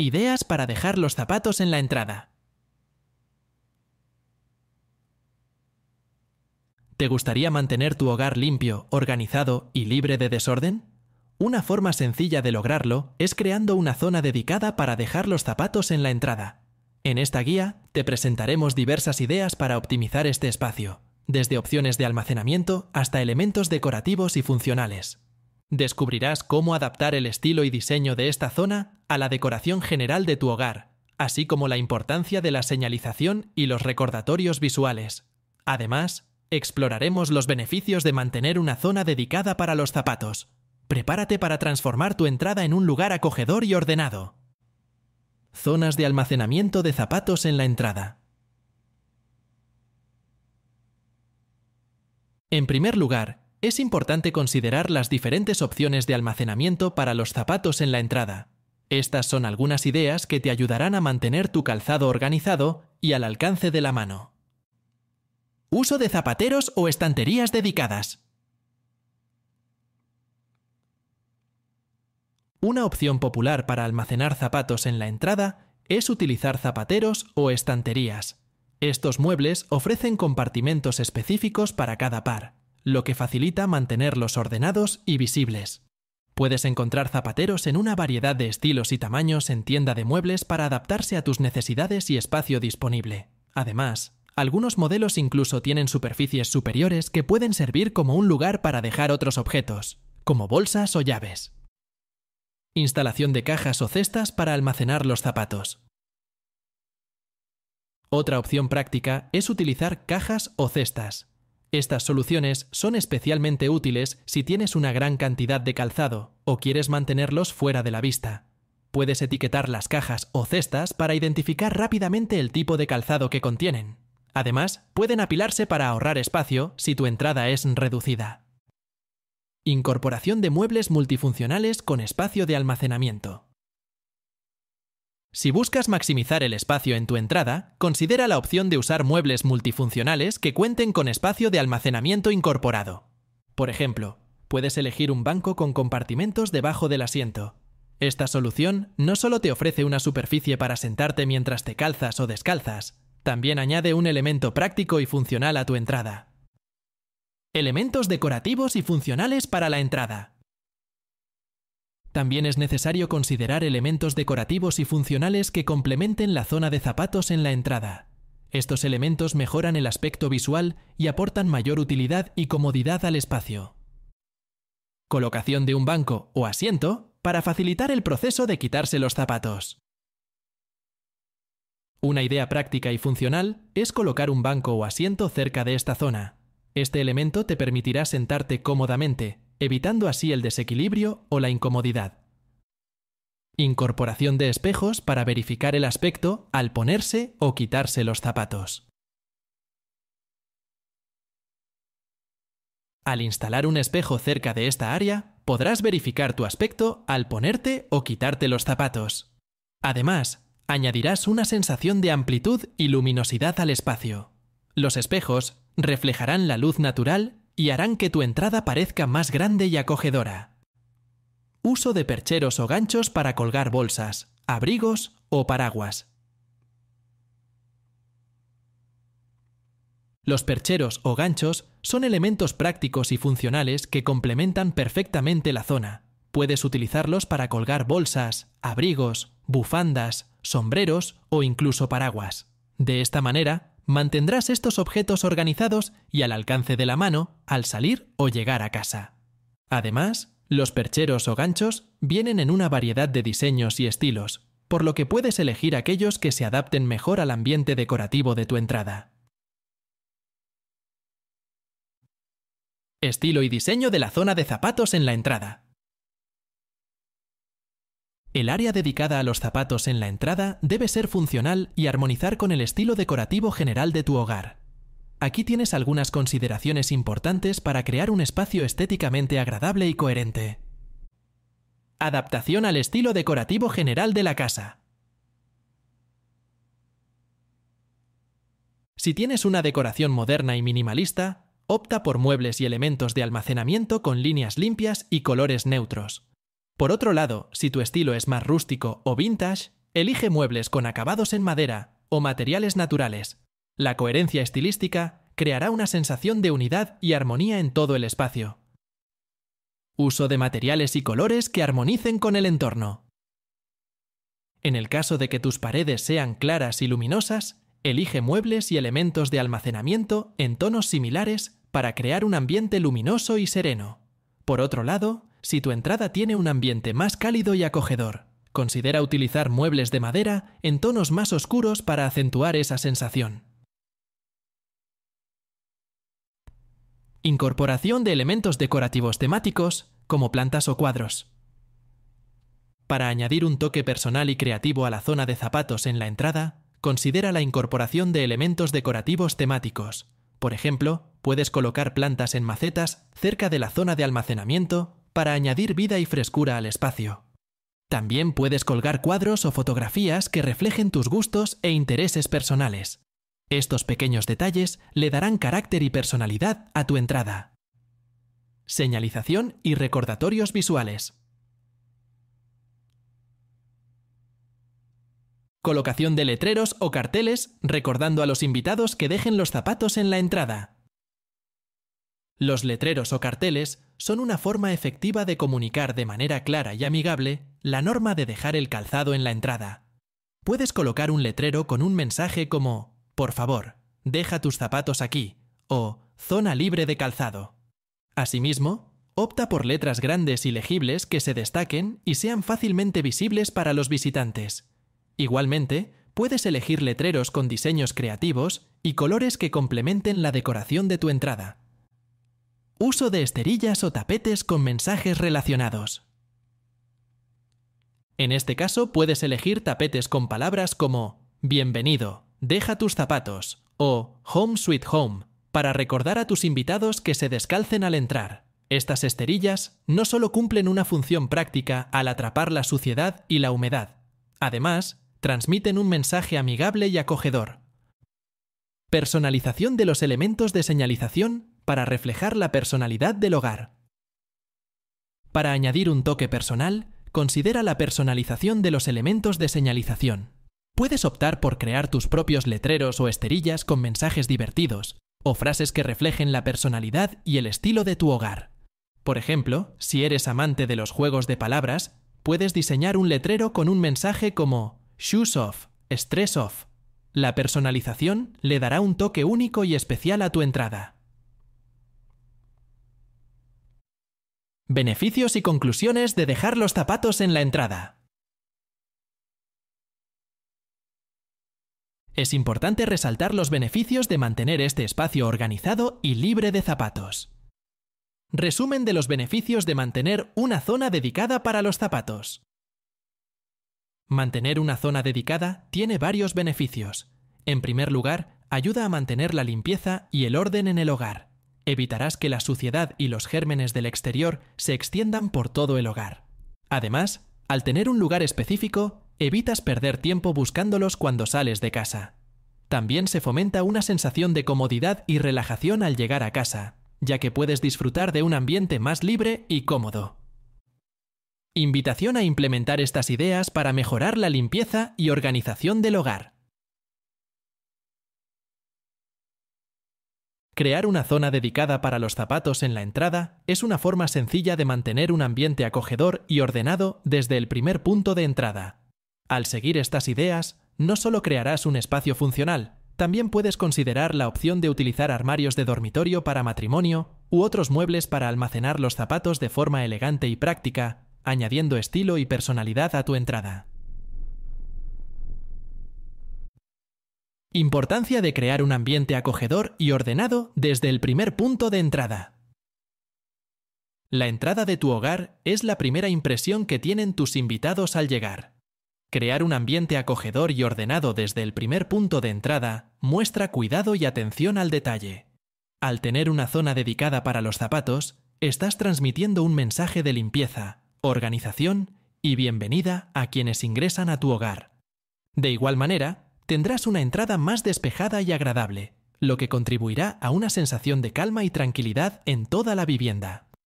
Ideas para dejar los zapatos en la entrada. ¿Te gustaría mantener tu hogar limpio, organizado y libre de desorden? Una forma sencilla de lograrlo es creando una zona dedicada para dejar los zapatos en la entrada. En esta guía te presentaremos diversas ideas para optimizar este espacio, desde opciones de almacenamiento hasta elementos decorativos y funcionales. Descubrirás cómo adaptar el estilo y diseño de esta zona a la decoración general de tu hogar, así como la importancia de la señalización y los recordatorios visuales. Además, exploraremos los beneficios de mantener una zona dedicada para los zapatos. Prepárate para transformar tu entrada en un lugar acogedor y ordenado. Zonas de almacenamiento de zapatos en la entrada. En primer lugar, es importante considerar las diferentes opciones de almacenamiento para los zapatos en la entrada. Estas son algunas ideas que te ayudarán a mantener tu calzado organizado y al alcance de la mano. Uso de zapateros o estanterías dedicadas. Una opción popular para almacenar zapatos en la entrada es utilizar zapateros o estanterías. Estos muebles ofrecen compartimentos específicos para cada par lo que facilita mantenerlos ordenados y visibles. Puedes encontrar zapateros en una variedad de estilos y tamaños en tienda de muebles para adaptarse a tus necesidades y espacio disponible. Además, algunos modelos incluso tienen superficies superiores que pueden servir como un lugar para dejar otros objetos, como bolsas o llaves. Instalación de cajas o cestas para almacenar los zapatos. Otra opción práctica es utilizar cajas o cestas, estas soluciones son especialmente útiles si tienes una gran cantidad de calzado o quieres mantenerlos fuera de la vista. Puedes etiquetar las cajas o cestas para identificar rápidamente el tipo de calzado que contienen. Además, pueden apilarse para ahorrar espacio si tu entrada es reducida. Incorporación de muebles multifuncionales con espacio de almacenamiento. Si buscas maximizar el espacio en tu entrada, considera la opción de usar muebles multifuncionales que cuenten con espacio de almacenamiento incorporado. Por ejemplo, puedes elegir un banco con compartimentos debajo del asiento. Esta solución no solo te ofrece una superficie para sentarte mientras te calzas o descalzas, también añade un elemento práctico y funcional a tu entrada. Elementos decorativos y funcionales para la entrada. También es necesario considerar elementos decorativos y funcionales que complementen la zona de zapatos en la entrada. Estos elementos mejoran el aspecto visual y aportan mayor utilidad y comodidad al espacio. Colocación de un banco o asiento para facilitar el proceso de quitarse los zapatos. Una idea práctica y funcional es colocar un banco o asiento cerca de esta zona. Este elemento te permitirá sentarte cómodamente, evitando así el desequilibrio o la incomodidad. Incorporación de espejos para verificar el aspecto al ponerse o quitarse los zapatos. Al instalar un espejo cerca de esta área, podrás verificar tu aspecto al ponerte o quitarte los zapatos. Además, añadirás una sensación de amplitud y luminosidad al espacio. Los espejos reflejarán la luz natural y harán que tu entrada parezca más grande y acogedora. Uso de percheros o ganchos para colgar bolsas, abrigos o paraguas. Los percheros o ganchos son elementos prácticos y funcionales que complementan perfectamente la zona. Puedes utilizarlos para colgar bolsas, abrigos, bufandas, sombreros o incluso paraguas. De esta manera, mantendrás estos objetos organizados y al alcance de la mano al salir o llegar a casa. Además, los percheros o ganchos vienen en una variedad de diseños y estilos, por lo que puedes elegir aquellos que se adapten mejor al ambiente decorativo de tu entrada. Estilo y diseño de la zona de zapatos en la entrada. El área dedicada a los zapatos en la entrada debe ser funcional y armonizar con el estilo decorativo general de tu hogar. Aquí tienes algunas consideraciones importantes para crear un espacio estéticamente agradable y coherente. Adaptación al estilo decorativo general de la casa. Si tienes una decoración moderna y minimalista, opta por muebles y elementos de almacenamiento con líneas limpias y colores neutros. Por otro lado, si tu estilo es más rústico o vintage, elige muebles con acabados en madera o materiales naturales. La coherencia estilística creará una sensación de unidad y armonía en todo el espacio. Uso de materiales y colores que armonicen con el entorno. En el caso de que tus paredes sean claras y luminosas, elige muebles y elementos de almacenamiento en tonos similares para crear un ambiente luminoso y sereno. Por otro lado, si tu entrada tiene un ambiente más cálido y acogedor, considera utilizar muebles de madera en tonos más oscuros para acentuar esa sensación. Incorporación de elementos decorativos temáticos, como plantas o cuadros. Para añadir un toque personal y creativo a la zona de zapatos en la entrada, considera la incorporación de elementos decorativos temáticos. Por ejemplo, puedes colocar plantas en macetas cerca de la zona de almacenamiento para añadir vida y frescura al espacio. También puedes colgar cuadros o fotografías que reflejen tus gustos e intereses personales. Estos pequeños detalles le darán carácter y personalidad a tu entrada. Señalización y recordatorios visuales. Colocación de letreros o carteles recordando a los invitados que dejen los zapatos en la entrada. Los letreros o carteles son una forma efectiva de comunicar de manera clara y amigable la norma de dejar el calzado en la entrada. Puedes colocar un letrero con un mensaje como Por favor, deja tus zapatos aquí o Zona libre de calzado. Asimismo, opta por letras grandes y legibles que se destaquen y sean fácilmente visibles para los visitantes. Igualmente, puedes elegir letreros con diseños creativos y colores que complementen la decoración de tu entrada. Uso de esterillas o tapetes con mensajes relacionados. En este caso puedes elegir tapetes con palabras como Bienvenido, deja tus zapatos o Home Sweet Home para recordar a tus invitados que se descalcen al entrar. Estas esterillas no solo cumplen una función práctica al atrapar la suciedad y la humedad, además, transmiten un mensaje amigable y acogedor. Personalización de los elementos de señalización para reflejar la personalidad del hogar. Para añadir un toque personal, considera la personalización de los elementos de señalización. Puedes optar por crear tus propios letreros o esterillas con mensajes divertidos, o frases que reflejen la personalidad y el estilo de tu hogar. Por ejemplo, si eres amante de los juegos de palabras, puedes diseñar un letrero con un mensaje como Shoes off, Stress off. La personalización le dará un toque único y especial a tu entrada. Beneficios y conclusiones de dejar los zapatos en la entrada. Es importante resaltar los beneficios de mantener este espacio organizado y libre de zapatos. Resumen de los beneficios de mantener una zona dedicada para los zapatos. Mantener una zona dedicada tiene varios beneficios. En primer lugar, ayuda a mantener la limpieza y el orden en el hogar evitarás que la suciedad y los gérmenes del exterior se extiendan por todo el hogar. Además, al tener un lugar específico, evitas perder tiempo buscándolos cuando sales de casa. También se fomenta una sensación de comodidad y relajación al llegar a casa, ya que puedes disfrutar de un ambiente más libre y cómodo. Invitación a implementar estas ideas para mejorar la limpieza y organización del hogar. Crear una zona dedicada para los zapatos en la entrada es una forma sencilla de mantener un ambiente acogedor y ordenado desde el primer punto de entrada. Al seguir estas ideas, no solo crearás un espacio funcional, también puedes considerar la opción de utilizar armarios de dormitorio para matrimonio u otros muebles para almacenar los zapatos de forma elegante y práctica, añadiendo estilo y personalidad a tu entrada. Importancia de crear un ambiente acogedor y ordenado desde el primer punto de entrada. La entrada de tu hogar es la primera impresión que tienen tus invitados al llegar. Crear un ambiente acogedor y ordenado desde el primer punto de entrada muestra cuidado y atención al detalle. Al tener una zona dedicada para los zapatos, estás transmitiendo un mensaje de limpieza, organización y bienvenida a quienes ingresan a tu hogar. De igual manera, tendrás una entrada más despejada y agradable, lo que contribuirá a una sensación de calma y tranquilidad en toda la vivienda.